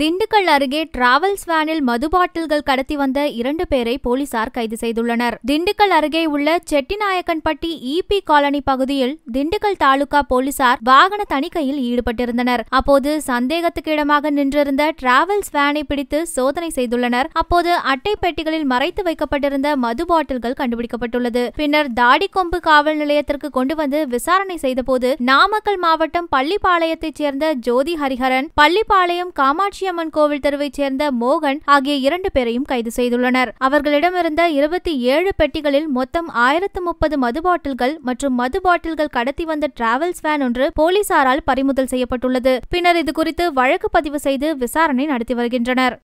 திண்டுக்கல் அருகே டிராவல்ஸ் வேனில் மது பாட்டில்கள் கடத்தி வந்த இரண்டு பேரை போலீசார் கைது செய்துள்ளனர் திண்டுக்கல் அருகே உள்ள செட்டிநாயக்கன்பட்டி இபி காலனி பகுதியில் திண்டுக்கல் தாலுகா போலீசார் வாகன தணிக்கையில் ஈடுபட்டிருந்தனர் அப்போது சந்தேகத்துக்கு இடமாக நின்றிருந்த டிராவல்ஸ் வேனை பிடித்து சோதனை செய்துள்ளனர் அப்போது அட்டை பெட்டிகளில் மறைத்து வைக்கப்பட்டிருந்த மது பாட்டில்கள் கண்டுபிடிக்கப்பட்டுள்ளது பின்னர் தாடிக்கொம்பு காவல் நிலையத்திற்கு கொண்டு வந்து விசாரணை செய்தபோது நாமக்கல் மாவட்டம் பள்ளிப்பாளையத்தைச் சேர்ந்த ஜோதி ஹரிஹரன் பள்ளிப்பாளையம் காமாட்சி மீனாட்சியம்மன் கோவில் தெருவைச் சேர்ந்த மோகன் ஆகிய இரண்டு பேரையும் கைது செய்துள்ளனர் அவர்களிடமிருந்த இருபத்தி ஏழு பெட்டிகளில் மொத்தம் ஆயிரத்து முப்பது மது பாட்டில்கள் மற்றும் மது பாட்டில்கள் கடத்தி வந்த டிராவல்ஸ் வேன் ஒன்று போலீசாரால் பறிமுதல் செய்யப்பட்டுள்ளது பின்னர் இதுகுறித்து வழக்கு பதிவு செய்து விசாரணை நடத்தி வருகின்றனர்